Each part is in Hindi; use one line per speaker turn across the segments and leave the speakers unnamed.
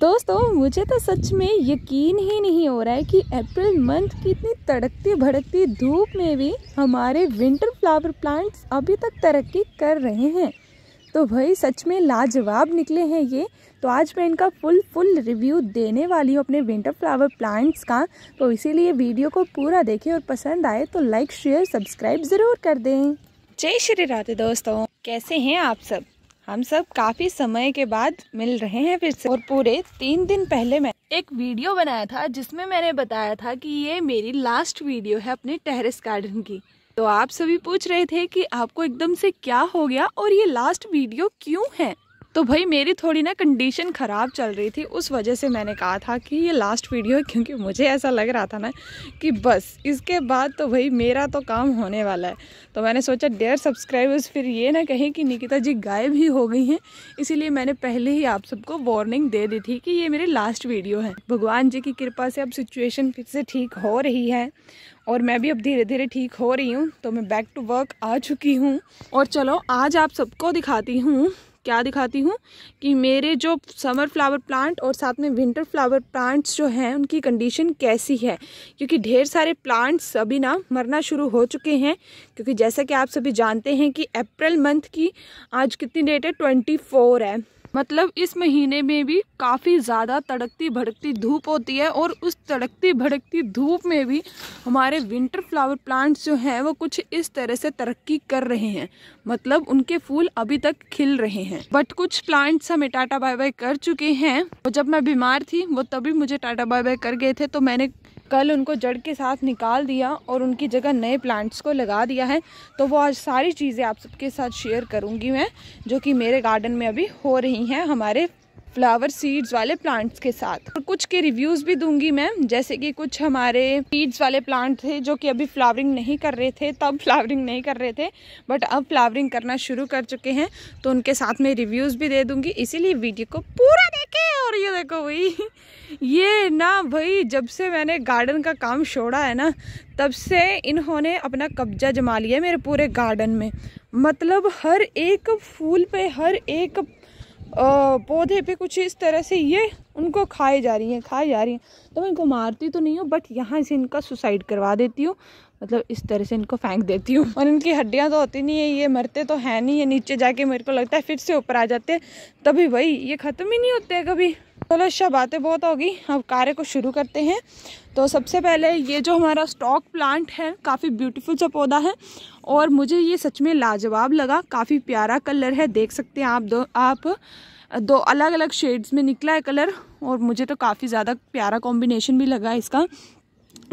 दोस्तों मुझे तो सच में यकीन ही नहीं हो रहा है कि अप्रैल मंथ की इतनी तड़कती भड़कती धूप में भी हमारे विंटर फ्लावर प्लांट्स अभी तक तरक्की कर रहे हैं तो भाई सच में लाजवाब निकले हैं ये तो आज मैं इनका फुल फुल रिव्यू देने वाली हूँ अपने विंटर फ्लावर प्लांट्स का तो इसीलिए वीडियो को पूरा देखें और पसंद आए तो लाइक शेयर सब्सक्राइब ज़रूर कर दें जय श्री राधे दोस्तों कैसे हैं आप सब हम सब काफ़ी समय के बाद मिल रहे हैं फिर से और पूरे तीन दिन पहले मैं एक वीडियो बनाया था जिसमें मैंने बताया था कि ये मेरी लास्ट वीडियो है अपने टेरेस गार्डन की तो आप सभी पूछ रहे थे कि आपको एकदम से क्या हो गया और ये लास्ट वीडियो क्यों है तो भाई मेरी थोड़ी ना कंडीशन ख़राब चल रही थी उस वजह से मैंने कहा था कि ये लास्ट वीडियो है क्योंकि मुझे ऐसा लग रहा था ना कि बस इसके बाद तो भाई मेरा तो काम होने वाला है तो मैंने सोचा डेयर सब्सक्राइबर्स फिर ये ना कहें कि निकिता जी गायब ही हो गई हैं इसीलिए मैंने पहले ही आप सबको वार्निंग दे दी थी कि ये मेरी लास्ट वीडियो है भगवान जी की कृपा से अब सिचुएशन फिर से ठीक हो रही है और मैं भी अब धीरे धीरे ठीक हो रही हूँ तो मैं बैक टू वर्क आ चुकी हूँ और चलो आज आप सबको दिखाती हूँ क्या दिखाती हूँ कि मेरे जो समर फ्लावर प्लांट और साथ में विंटर फ्लावर प्लांट्स जो हैं उनकी कंडीशन कैसी है क्योंकि ढेर सारे प्लांट्स अभी ना मरना शुरू हो चुके हैं क्योंकि जैसा कि आप सभी जानते हैं कि अप्रैल मंथ की आज कितनी डेट है ट्वेंटी फोर है मतलब इस महीने में भी काफ़ी ज़्यादा तड़कती भड़कती धूप होती है और उस तड़कती भड़कती धूप में भी हमारे विंटर फ्लावर प्लांट्स जो हैं वो कुछ इस तरह से तरक्की कर रहे हैं मतलब उनके फूल अभी तक खिल रहे हैं बट कुछ प्लांट्स हमें टाटा बाय बाय कर चुके हैं जब मैं बीमार थी वो तभी मुझे टाटा बाय बाय कर गए थे तो मैंने कल उनको जड़ के साथ निकाल दिया और उनकी जगह नए प्लांट्स को लगा दिया है तो वो आज सारी चीज़ें आप सबके साथ शेयर करूँगी मैं जो कि मेरे गार्डन में अभी हो रही हैं हमारे फ्लावर सीड्स वाले प्लांट्स के साथ और कुछ के रिव्यूज़ भी दूंगी मैं जैसे कि कुछ हमारे सीड्स वाले प्लांट थे जो कि अभी फ्लावरिंग नहीं कर रहे थे तब फ्लावरिंग नहीं कर रहे थे बट अब फ्लावरिंग करना शुरू कर चुके हैं तो उनके साथ में रिव्यूज़ भी दे दूंगी इसीलिए वीडियो को पूरा देखें और ये देखो भाई ये ना भाई जब से मैंने गार्डन का काम छोड़ा है ना तब से इन्होंने अपना कब्जा जमा लिया मेरे पूरे गार्डन में मतलब हर एक फूल पे हर एक पौधे पे कुछ इस तरह से ये उनको खाए जा रही हैं खाए जा रही हैं तो मैं इनको मारती तो नहीं हूँ बट यहाँ से इनका सुसाइड करवा देती हूँ मतलब इस तरह से इनको फेंक देती हूँ और इनकी हड्डियाँ तो होती नहीं है ये मरते तो हैं नहीं ये नीचे जाके मेरे को लगता है फिर से ऊपर आ जाते हैं तभी भाई ये ख़त्म ही नहीं होते कभी चलो अच्छा बातें बहुत होगी अब कार्य को शुरू करते हैं तो सबसे पहले ये जो हमारा स्टॉक प्लांट है काफ़ी ब्यूटीफुल सा पौधा है और मुझे ये सच में लाजवाब लगा काफ़ी प्यारा कलर है देख सकते हैं आप दो आप दो अलग अलग शेड्स में निकला है कलर और मुझे तो काफ़ी ज़्यादा प्यारा कॉम्बिनेशन भी लगा इसका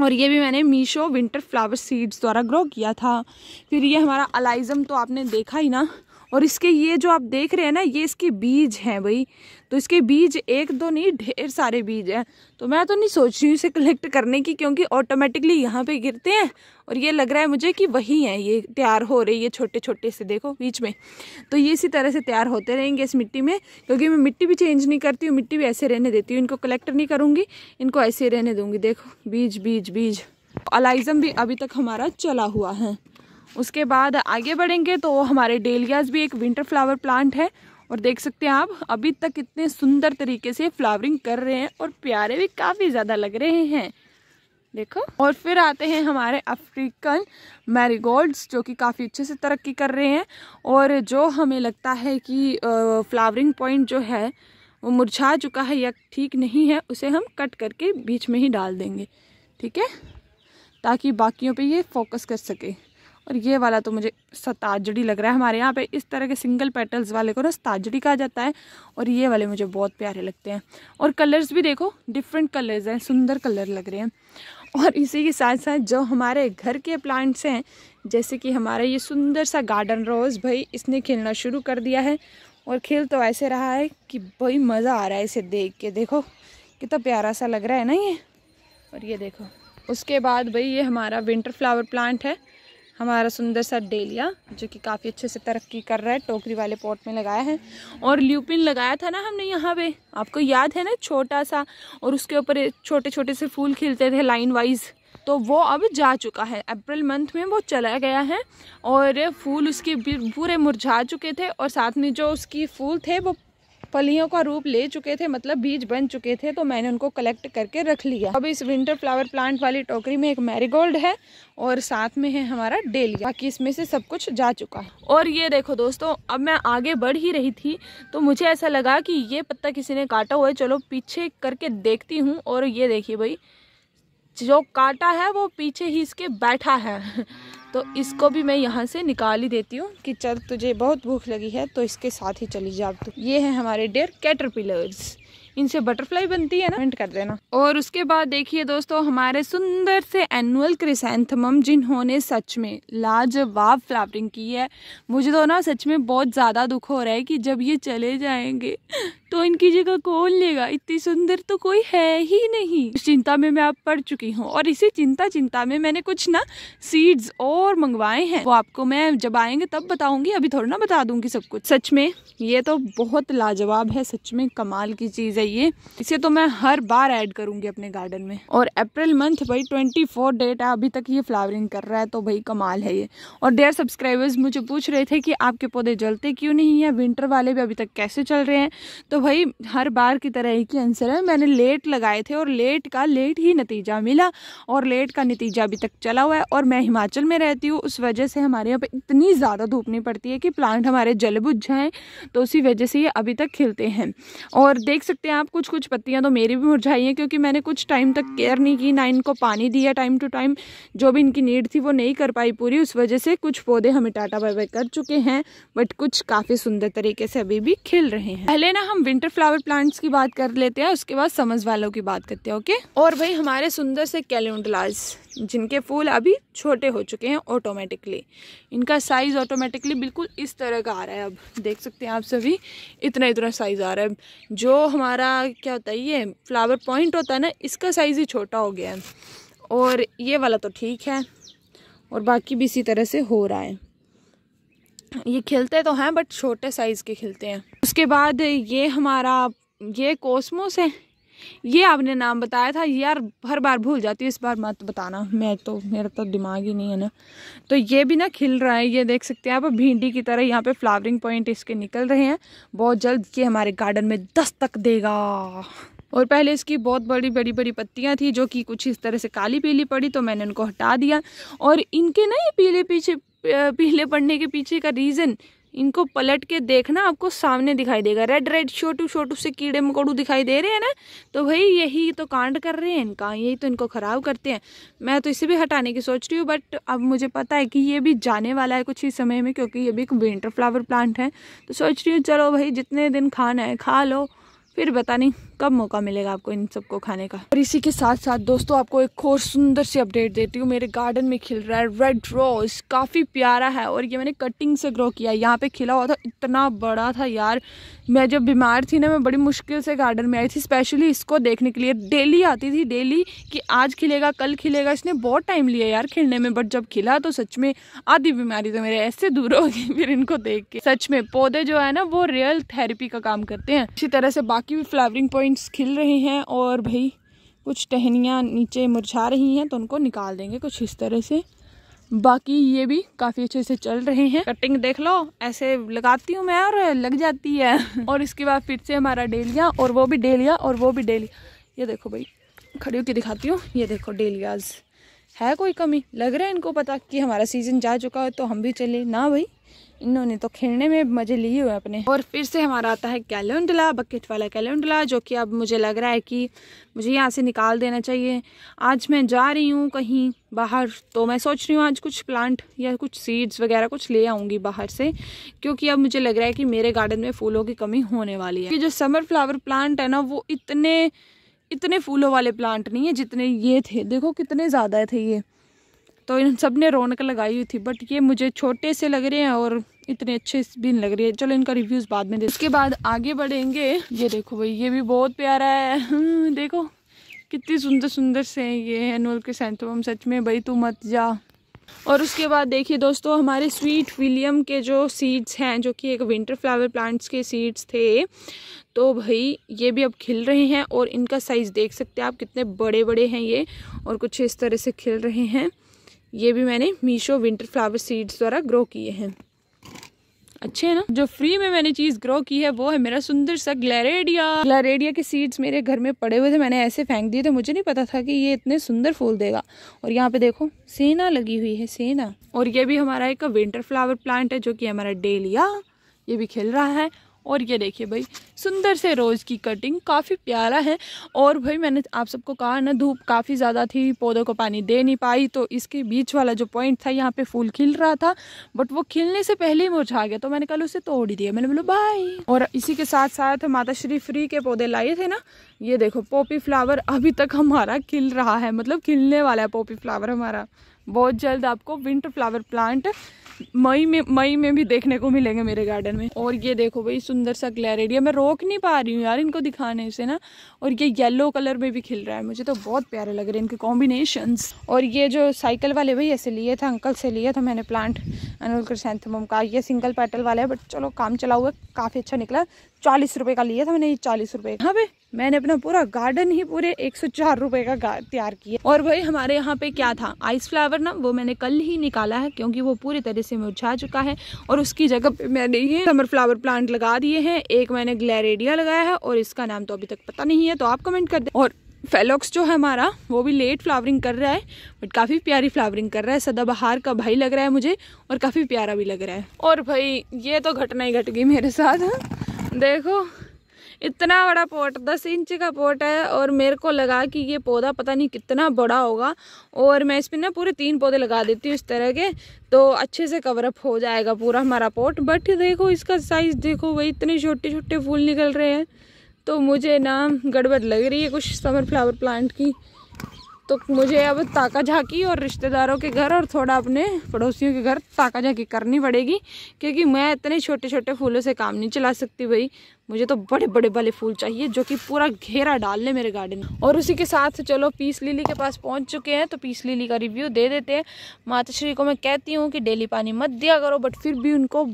और ये भी मैंने मीशो विंटर फ्लावर सीड्स द्वारा ग्रो किया था फिर ये हमारा अलाइजम तो आपने देखा ही ना और इसके ये जो आप देख रहे हैं ना ये इसके बीज हैं भाई तो इसके बीज एक दो नहीं ढेर सारे बीज हैं तो मैं तो नहीं सोच रही हूँ इसे कलेक्ट करने की क्योंकि ऑटोमेटिकली यहाँ पे गिरते हैं और ये लग रहा है मुझे कि वही हैं ये तैयार हो रही है छोटे छोटे से देखो बीच में तो ये इसी तरह से तैयार होते रहेंगे इस मिट्टी में क्योंकि मैं मिट्टी भी चेंज नहीं करती हूँ मिट्टी भी ऐसे रहने देती हूँ इनको कलेक्ट नहीं करूँगी इनको ऐसे रहने दूँगी देखो बीज बीज बीज अलाइजम भी अभी तक हमारा चला हुआ है उसके बाद आगे बढ़ेंगे तो हमारे डेलियाज भी एक विंटर फ्लावर प्लांट है और देख सकते हैं आप अभी तक इतने सुंदर तरीके से फ्लावरिंग कर रहे हैं और प्यारे भी काफ़ी ज़्यादा लग रहे हैं देखो और फिर आते हैं हमारे अफ्रीकन मैरीगोल्ड्स जो कि काफ़ी अच्छे से तरक्की कर रहे हैं और जो हमें लगता है कि फ्लावरिंग पॉइंट जो है वो मुरझा चुका है या ठीक नहीं है उसे हम कट करके बीच में ही डाल देंगे ठीक है ताकि बाकियों पे ये फोकस कर सके और ये वाला तो मुझे सताजड़ी लग रहा है हमारे यहाँ पे इस तरह के सिंगल पेटल्स वाले को ना सताजड़ी कहा जाता है और ये वाले मुझे बहुत प्यारे लगते हैं और कलर्स भी देखो डिफरेंट कलर्स हैं सुंदर कलर लग रहे हैं और इसी के साथ साथ जो हमारे घर के प्लांट्स हैं जैसे कि हमारा ये सुंदर सा गार्डन रोज़ भाई इसने खेलना शुरू कर दिया है और खेल तो ऐसे रहा है कि भाई मज़ा आ रहा है इसे देख के देखो कितना प्यारा सा लग रहा है ना ये और ये देखो उसके बाद भाई ये हमारा विंटर फ्लावर प्लांट है हमारा सुंदर सा डेलिया जो कि काफ़ी अच्छे से तरक्की कर रहा है टोकरी वाले पॉट में लगाया है और ल्यूपिन लगाया था ना हमने यहाँ पे आपको याद है ना छोटा सा और उसके ऊपर छोटे छोटे से फूल खिलते थे लाइन वाइज तो वो अब जा चुका है अप्रैल मंथ में वो चला गया है और फूल उसके पूरे मुरझा चुके थे और साथ में जो उसकी फूल थे वो फलियों का रूप ले चुके थे मतलब बीज बन चुके थे तो मैंने उनको कलेक्ट करके रख लिया अब इस विंटर फ्लावर प्लांट वाली टोकरी में एक मैरीगोल्ड है और साथ में है हमारा डेलिया बाकी इसमें से सब कुछ जा चुका है और ये देखो दोस्तों अब मैं आगे बढ़ ही रही थी तो मुझे ऐसा लगा कि ये पत्ता किसी ने काटा हुआ है चलो पीछे करके देखती हूँ और ये देखिए भाई जो काटा है वो पीछे ही इसके बैठा है तो इसको भी मैं यहाँ से निकाल ही देती हूँ कि चल तुझे बहुत भूख लगी है तो इसके साथ ही चली जा अब तो ये है हमारे डेयर कैटरपिलर्स इनसे बटरफ्लाई बनती है ना पेंट कर देना और उसके बाद देखिए दोस्तों हमारे सुंदर से एनुअल क्रिसेंथमम जिन्होंने सच में लाजवाब फ्लावरिंग की है मुझे तो ना सच में बहुत ज़्यादा दुख हो रहा है कि जब ये चले जाएंगे तो इनकी जगह कौन लेगा इतनी सुंदर तो कोई है ही नहीं इस चिंता में मैं आप पढ़ चुकी हूँ और इसी चिंता चिंता में मैंने कुछ ना सीड्स और मंगवाए हैं वो आपको मैं जब आएंगे तब बताऊंगी अभी थोड़ा ना बता दूंगी सब कुछ सच में ये तो बहुत लाजवाब है सच में कमाल की चीज़ है चाहिए इसे तो मैं हर बार ऐड करूँगी अपने गार्डन में और अप्रैल मंथ भाई ट्वेंटी फोर डेट है अभी तक ये फ्लावरिंग कर रहा है तो भाई कमाल है ये और डेयर सब्सक्राइबर्स मुझे पूछ रहे थे कि आपके पौधे जलते क्यों नहीं है विंटर वाले भी अभी तक कैसे चल रहे हैं तो भाई हर बार की तरह एक ही आंसर है मैंने लेट लगाए थे और लेट का लेट ही नतीजा मिला और लेट का नतीजा अभी तक चला हुआ है और मैं हिमाचल में रहती हूँ उस वजह से हमारे यहाँ पर इतनी ज़्यादा धूप नहीं पड़ती है कि प्लांट हमारे जल बुझ जाएँ तो उसी वजह से ये अभी तक खिलते हैं और देख सकते हैं आप कुछ कुछ पत्तियाँ तो मेरी भी मुरझाई हैं क्योंकि मैंने कुछ टाइम तक केयर नहीं की ना इनको पानी दिया टाइम टू टाइम जो भी इनकी नीड थी वो नहीं कर पाई पूरी उस वजह से कुछ पौधे हमें टाटा बाय बाय कर चुके हैं बट कुछ काफ़ी सुंदर तरीके से अभी भी खिल रहे हैं पहले ना हम विंटर फ्लावर प्लांट्स की बात कर लेते हैं उसके बाद समझ वालों की बात करते हैं ओके और भाई हमारे सुंदर से कैलेंडलाज जिनके फूल अभी छोटे हो चुके हैं ऑटोमेटिकली इनका साइज़ ऑटोमेटिकली बिल्कुल इस तरह का आ रहा है अब देख सकते हैं आप सभी इतना इतना साइज़ आ रहा है जो हमारा हमारा क्या होता है ये फ्लावर पॉइंट होता है ना इसका साइज़ ही छोटा हो गया है और ये वाला तो ठीक है और बाकी भी इसी तरह से हो रहा है ये खिलते तो हैं बट छोटे साइज़ के खिलते हैं उसके बाद ये हमारा ये कोसमोस है ये आपने नाम बताया था यार हर बार भूल जाती हूँ इस बार मत बताना मैं तो मेरा तो दिमाग ही नहीं है ना तो ये भी ना खिल रहा है ये देख सकते हैं आप भिंडी की तरह यहाँ पे फ्लावरिंग पॉइंट इसके निकल रहे हैं बहुत जल्द ये हमारे गार्डन में दस्तक देगा और पहले इसकी बहुत बड़ी बड़ी बड़ी पत्तियां थी जो कि कुछ इस तरह से काली पीली पड़ी तो मैंने उनको हटा दिया और इनके ना ये पीले पीछे पीले पड़ने के पीछे का रीज़न इनको पलट के देखना आपको सामने दिखाई देगा रेड रेड छोटू छोटू से कीड़े मकोड़ू दिखाई दे रहे हैं ना तो भाई यही तो कांड कर रहे हैं इनका यही तो इनको ख़राब करते हैं मैं तो इसे भी हटाने की सोच रही हूँ बट अब मुझे पता है कि ये भी जाने वाला है कुछ ही समय में क्योंकि ये भी एक विंटर फ्लावर प्लांट है तो सोच रही हूँ चलो भाई जितने दिन खाना है खा लो फिर बता नहीं कब मौका मिलेगा आपको इन सबको खाने का और इसी के साथ साथ दोस्तों आपको एक और सुंदर सी अपडेट देती हूँ मेरे गार्डन में खिल रहा है रेड रोज काफ़ी प्यारा है और ये मैंने कटिंग से ग्रो किया है यहाँ पे खिला हुआ था इतना बड़ा था यार मैं जब बीमार थी ना मैं बड़ी मुश्किल से गार्डन में आई थी स्पेशली इसको देखने के लिए डेली आती थी डेली कि आज खिलेगा कल खिलेगा इसने बहुत टाइम लिया यार खिलने में बट जब खिला तो सच में आधी बीमारी तो मेरे ऐसे दूर हो गई फिर इनको देख के सच में पौधे जो है ना वो रियल थेरेपी का काम करते हैं इसी तरह से बाकी भी फ्लावरिंग पॉइंट पॉइंट्स खिल रहे हैं और भाई कुछ टहनियाँ नीचे मुरझा रही हैं तो उनको निकाल देंगे कुछ इस तरह से बाकी ये भी काफ़ी अच्छे से चल रहे हैं कटिंग देख लो ऐसे लगाती हूँ मैं और लग जाती है और इसके बाद फिर से हमारा डेलिया और वो भी डेलिया और वो भी डेली ये देखो भाई खड़ी होकर दिखाती हूँ ये देखो डेलियाज है कोई कमी लग रहा है इनको पता कि हमारा सीज़न जा चुका है तो हम भी चले ना भाई इन्होंने तो खेलने में मजे लिए हुए अपने और फिर से हमारा आता है कैलेंडला बकेट वाला कैलेंडला जो कि अब मुझे लग रहा है कि मुझे यहाँ से निकाल देना चाहिए आज मैं जा रही हूँ कहीं बाहर तो मैं सोच रही हूँ आज कुछ प्लांट या कुछ सीड्स वगैरह कुछ ले आऊँगी बाहर से क्योंकि अब मुझे लग रहा है कि मेरे गार्डन में फूलों की कमी होने वाली है कि जो समर फ्लावर प्लांट है ना वो इतने इतने फूलों वाले प्लांट नहीं है जितने ये थे देखो कितने ज़्यादा थे ये तो इन सब ने रौनक लगाई हुई थी बट ये मुझे छोटे से लग रहे हैं और इतने अच्छे भी नहीं लग रही है चलो इनका रिव्यूज़ बाद में दे उसके बाद आगे बढ़ेंगे ये देखो भाई ये भी बहुत प्यारा है हम्म, देखो कितनी सुंदर सुंदर से हैं ये एनुअल के सेंथोम सच में भाई तू मत जा और उसके बाद देखिए दोस्तों हमारे स्वीट विलियम के जो सीड्स हैं जो कि एक विंटर फ्लावर प्लांट्स के सीड्स थे तो भाई ये भी अब खिल रहे हैं और इनका साइज़ देख सकते हैं आप कितने बड़े बड़े हैं ये और कुछ इस तरह से खिल रहे हैं ये भी मैंने मीशो विंटर फ्लावर सीड्स द्वारा ग्रो किए हैं अच्छे है ना जो फ्री में मैंने चीज ग्रो की है वो है मेरा सुंदर सा ग्लैरेडिया ग्लैरेडिया के सीड्स मेरे घर में पड़े हुए थे मैंने ऐसे फेंक दिए थे मुझे नहीं पता था कि ये इतने सुंदर फूल देगा और यहाँ पे देखो सेना लगी हुई है सेना और ये भी हमारा एक विंटर फ्लावर प्लांट है जो कि हमारा डेलिया ये भी खिल रहा है और ये देखिए भाई सुंदर से रोज़ की कटिंग काफ़ी प्यारा है और भाई मैंने आप सबको कहा ना धूप काफ़ी ज़्यादा थी पौधों को पानी दे नहीं पाई तो इसके बीच वाला जो पॉइंट था यहाँ पे फूल खिल रहा था बट वो खिलने से पहले ही मुरझा गया तो मैंने कल उसे तोड़ ही दिया मैंने बोला बाय और इसी के साथ साथ माता श्री फ्री के पौधे लाए थे ना ये देखो पोपी फ्लावर अभी तक हमारा खिल रहा है मतलब खिलने वाला है पोपी फ्लावर हमारा बहुत जल्द आपको विंटर फ्लावर प्लांट मई में मई में भी देखने को मिलेंगे मेरे गार्डन में और ये देखो भाई सुंदर सा क्लैरिटी मैं रोक नहीं पा रही हूँ यार इनको दिखाने से ना और ये येलो कलर में भी खिल रहा है मुझे तो बहुत प्यारे लग रहे हैं इनके कॉम्बिनेशंस और ये जो साइकिल वाले भाई ऐसे लिए थे अंकल से लिया था मैंने प्लांट अनुल क्रिसेंथमम का ये सिंगल पेटल वाला है बट चलो काम चला हुआ काफ़ी अच्छा निकला चालीस रुपये का लिया था मैंने ये चालीस रुपये हाँ भाई मैंने अपना पूरा गार्डन ही पूरे चार रुपए का तैयार किया और वही हमारे यहाँ पे क्या था आइस फ्लावर ना वो मैंने कल ही निकाला है क्योंकि वो पूरी तरह से मुरझा चुका है और उसकी जगह पे मैंने ये समर फ्लावर प्लांट लगा दिए हैं एक मैंने ग्लैरेडिया लगाया है और इसका नाम तो अभी तक पता नहीं है तो आप कमेंट कर दे और फेलॉक्स जो है हमारा वो भी लेट फ्लावरिंग कर रहा है बट काफ़ी प्यारी फ्लावरिंग कर रहा है सदाबहार का भाई लग रहा है मुझे और काफ़ी प्यारा भी लग रहा है और भाई ये तो घटना ही घट गई मेरे साथ देखो इतना बड़ा पोट दस इंच का पोट है और मेरे को लगा कि ये पौधा पता नहीं कितना बड़ा होगा और मैं इसमें ना पूरे तीन पौधे लगा देती हूँ इस तरह के तो अच्छे से कवरअप हो जाएगा पूरा हमारा पोट बट देखो इसका साइज़ देखो वही इतने छोटे छोटे फूल निकल रहे हैं तो मुझे ना गड़बड़ लग रही है कुछ समर फ्लावर प्लांट की तो मुझे अब ताका झाकी और रिश्तेदारों के घर और थोड़ा अपने पड़ोसियों के घर ताका झाकी करनी पड़ेगी क्योंकि मैं इतने छोटे छोटे फूलों से काम नहीं चला सकती भाई मुझे तो बड़े बड़े वाले फूल चाहिए जो कि पूरा घेरा डाल ले मेरे गार्डन और उसी के साथ चलो पीस लिली के पास पहुंच चुके हैं तो पीस लिली का रिव्यू दे देते हैं माता श्री को मैं कहती हूँ कि डेली पानी मत दिया करो बट फिर भी उनको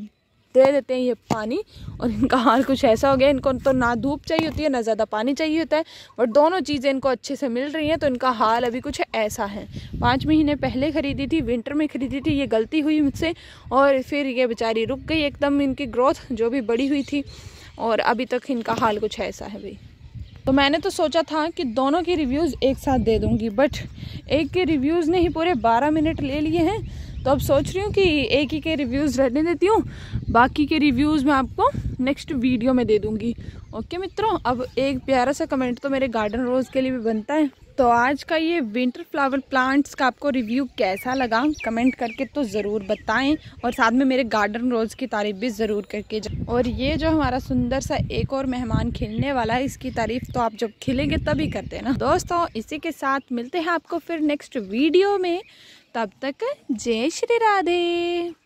दे देते हैं ये पानी और इनका हाल कुछ ऐसा हो गया इनको तो ना धूप चाहिए होती है ना ज़्यादा पानी चाहिए होता है बट दोनों चीज़ें इनको अच्छे से मिल रही हैं तो इनका हाल अभी कुछ ऐसा है पाँच महीने पहले ख़रीदी थी विंटर में ख़रीदी थी ये गलती हुई मुझसे और फिर ये बेचारी रुक गई एकदम इनकी ग्रोथ जो भी बड़ी हुई थी और अभी तक इनका हाल कुछ ऐसा है भाई तो मैंने तो सोचा था कि दोनों के रिव्यूज़ एक साथ दे दूँगी बट एक के रिव्यूज़ ने ही पूरे बारह मिनट ले लिए हैं तो अब सोच रही हूँ कि एक ही के रिव्यूज़ रहने देती हूँ बाकी के रिव्यूज़ मैं आपको नेक्स्ट वीडियो में दे दूँगी ओके मित्रों अब एक प्यारा सा कमेंट तो मेरे गार्डन रोज़ के लिए भी बनता है तो आज का ये विंटर फ्लावर प्लांट्स का आपको रिव्यू कैसा लगा कमेंट करके तो ज़रूर बताएं और साथ में मेरे गार्डन रोज़ की तारीफ़ भी ज़रूर करके और ये जो हमारा सुंदर सा एक और मेहमान खिलने वाला है इसकी तारीफ़ तो आप जब खिलेंगे तभी करते हैं ना दोस्तों इसी के साथ मिलते हैं आपको फिर नेक्स्ट वीडियो में तब तक जय श्री राधे